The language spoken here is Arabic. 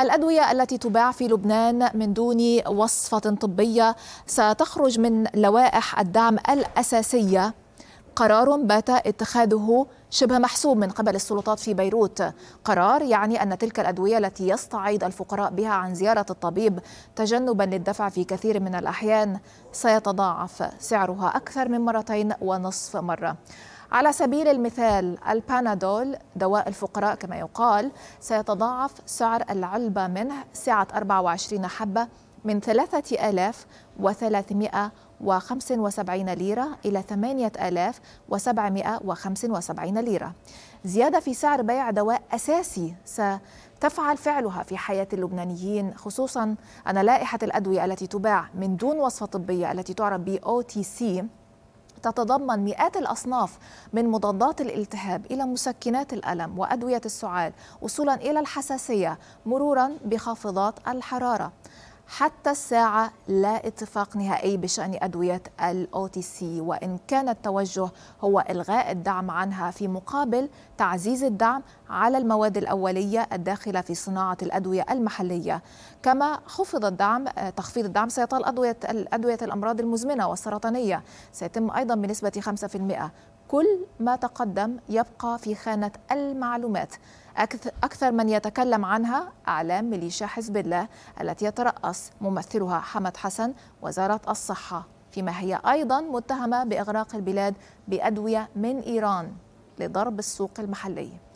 الأدوية التي تباع في لبنان من دون وصفة طبية ستخرج من لوائح الدعم الأساسية قرار بات اتخاذه شبه محسوب من قبل السلطات في بيروت قرار يعني أن تلك الأدوية التي يستعيد الفقراء بها عن زيارة الطبيب تجنبا للدفع في كثير من الأحيان سيتضاعف سعرها أكثر من مرتين ونصف مرة على سبيل المثال البانادول دواء الفقراء كما يقال سيتضاعف سعر العلبة منه سعة 24 حبة من 3375 ليرة إلى 8775 ليرة زيادة في سعر بيع دواء أساسي ستفعل فعلها في حياة اللبنانيين خصوصا أن لائحة الأدوية التي تباع من دون وصفة طبية التي تعرف بـ OTC تتضمن مئات الأصناف من مضادات الالتهاب إلى مسكنات الألم وأدوية السعال وصولا إلى الحساسية مرورا بخافضات الحرارة حتى الساعة لا اتفاق نهائي بشأن أدوية الأو تي سي وإن كان التوجه هو إلغاء الدعم عنها في مقابل تعزيز الدعم على المواد الأولية الداخلة في صناعة الأدوية المحلية كما خفض الدعم تخفيض الدعم سيطال أدوية أدوية الأمراض المزمنة والسرطانية سيتم أيضا بنسبة 5% كل ما تقدم يبقى في خانة المعلومات أكثر من يتكلم عنها أعلام ميليشيا حزب الله التي يترأس ممثلها حمد حسن وزارة الصحة فيما هي أيضا متهمة بإغراق البلاد بأدوية من إيران لضرب السوق المحلي